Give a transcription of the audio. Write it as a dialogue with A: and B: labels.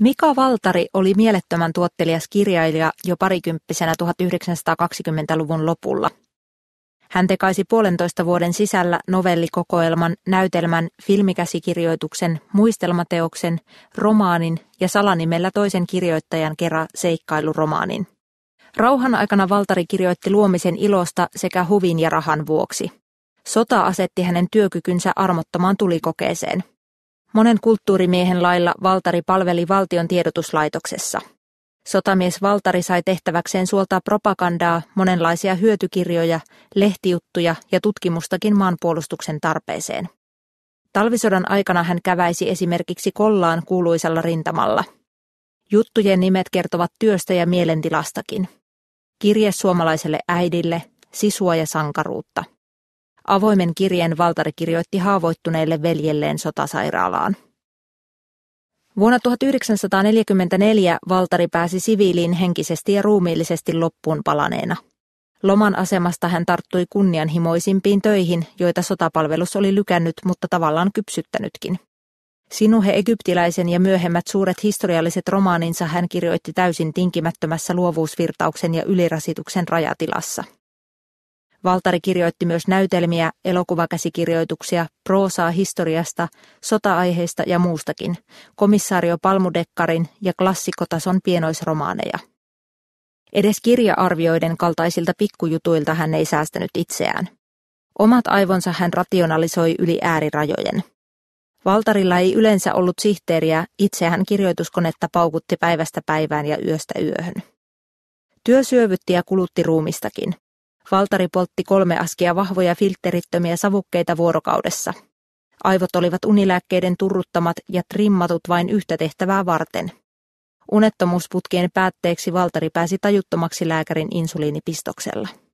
A: Mika Valtari oli mielettömän tuottelias kirjailija jo parikymppisenä 1920-luvun lopulla. Hän tekaisi puolentoista vuoden sisällä novellikokoelman, näytelmän, filmikäsikirjoituksen, muistelmateoksen, romaanin ja salanimellä toisen kirjoittajan kerran seikkailuromaanin. Rauhan aikana Valtari kirjoitti luomisen ilosta sekä huvin ja rahan vuoksi. Sota asetti hänen työkykynsä armottomaan tulikokeeseen – Monen kulttuurimiehen lailla Valtari palveli valtion tiedotuslaitoksessa. Sotamies Valtari sai tehtäväkseen suoltaa propagandaa, monenlaisia hyötykirjoja, lehtijuttuja ja tutkimustakin maanpuolustuksen tarpeeseen. Talvisodan aikana hän käväisi esimerkiksi Kollaan kuuluisalla rintamalla. Juttujen nimet kertovat työstä ja mielentilastakin. Kirje suomalaiselle äidille, sisua ja sankaruutta. Avoimen kirjeen Valtari kirjoitti haavoittuneille veljelleen sotasairaalaan. Vuonna 1944 Valtari pääsi siviiliin henkisesti ja ruumiillisesti loppuun palaneena. Loman asemasta hän tarttui kunnianhimoisimpiin töihin, joita sotapalvelus oli lykännyt, mutta tavallaan kypsyttänytkin. Sinuhe egyptiläisen ja myöhemmät suuret historialliset romaaninsa hän kirjoitti täysin tinkimättömässä luovuusvirtauksen ja ylirasituksen rajatilassa. Valtari kirjoitti myös näytelmiä, elokuvakäsikirjoituksia, proosaa historiasta, sota-aiheista ja muustakin, komissaario Palmudekkarin ja klassikotason pienoisromaaneja. Edes kirja-arvioiden kaltaisilta pikkujutuilta hän ei säästänyt itseään. Omat aivonsa hän rationalisoi yli äärirajojen. Valtarilla ei yleensä ollut sihteeriä, itseään kirjoituskonetta paukutti päivästä päivään ja yöstä yöhön. Työ syövytti ja kulutti ruumistakin. Valtari poltti kolme askia vahvoja filterittömiä savukkeita vuorokaudessa. Aivot olivat unilääkkeiden turruttamat ja trimmatut vain yhtä tehtävää varten. Unettomuusputkien päätteeksi Valtari pääsi tajuttomaksi lääkärin insuliinipistoksella.